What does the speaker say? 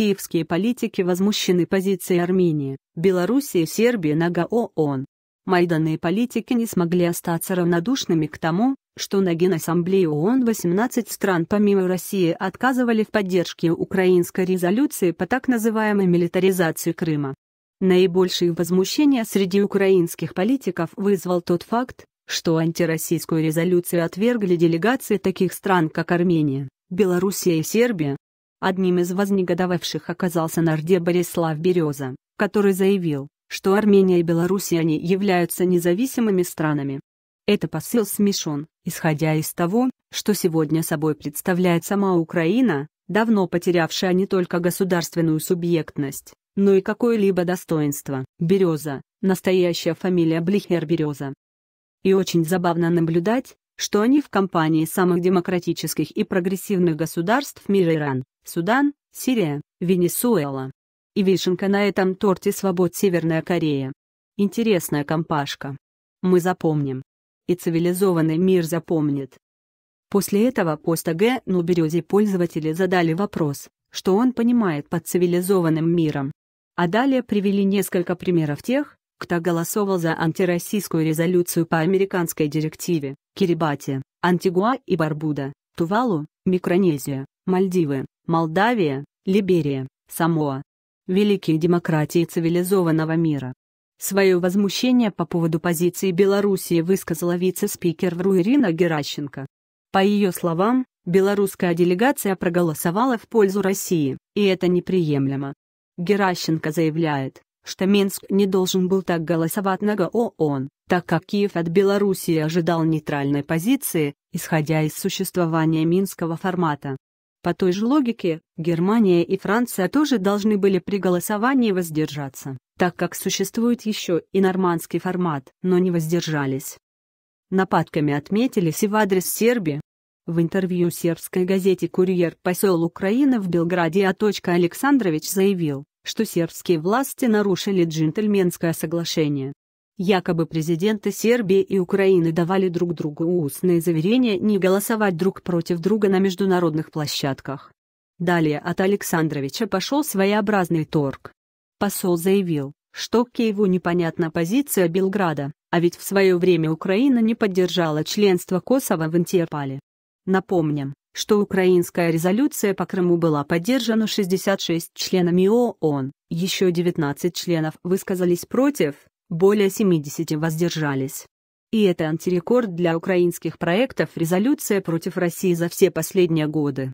Киевские политики возмущены позицией Армении, Белоруссии Сербии на ООН. Майданные политики не смогли остаться равнодушными к тому, что на Генассамблее ООН 18 стран помимо России отказывали в поддержке украинской резолюции по так называемой милитаризации Крыма. Наибольшие возмущения среди украинских политиков вызвал тот факт, что антироссийскую резолюцию отвергли делегации таких стран, как Армения, Белоруссия и Сербия, Одним из вознегодовавших оказался нардеп Борислав Береза, который заявил, что Армения и Белоруссия не являются независимыми странами. Это посыл смешон, исходя из того, что сегодня собой представляет сама Украина, давно потерявшая не только государственную субъектность, но и какое-либо достоинство. Береза, настоящая фамилия Блихер Береза. И очень забавно наблюдать, что они в компании самых демократических и прогрессивных государств мира Иран, Судан, Сирия, Венесуэла. И вишенка на этом торте свобод Северная Корея. Интересная компашка. Мы запомним. И цивилизованный мир запомнит. После этого поста Г. Нуберези пользователи задали вопрос, что он понимает под цивилизованным миром. А далее привели несколько примеров тех, кто голосовал за антироссийскую резолюцию по американской директиве, Кирибати, Антигуа и Барбуда, Тувалу, Микронезия, Мальдивы, Молдавия, Либерия, Самоа. Великие демократии цивилизованного мира. Свое возмущение по поводу позиции Белоруссии высказала вице-спикер ВРУ Ирина Геращенко. По ее словам, белорусская делегация проголосовала в пользу России, и это неприемлемо. Геращенко заявляет, что Минск не должен был так голосовать на ООН, так как Киев от Белоруссии ожидал нейтральной позиции, исходя из существования минского формата. По той же логике, Германия и Франция тоже должны были при голосовании воздержаться, так как существует еще и нормандский формат, но не воздержались. Нападками отметились и в адрес Сербии. В интервью сербской газете «Курьер» посол Украины в Белграде А. Александрович заявил, что сербские власти нарушили джентльменское соглашение. Якобы президенты Сербии и Украины давали друг другу устные заверения не голосовать друг против друга на международных площадках. Далее от Александровича пошел своеобразный торг. Посол заявил, что Киеву непонятна позиция Белграда, а ведь в свое время Украина не поддержала членство Косово в Интерполе. Напомним, что украинская резолюция по Крыму была поддержана 66 членами ООН, еще 19 членов высказались против, более 70 воздержались. И это антирекорд для украинских проектов резолюция против России за все последние годы.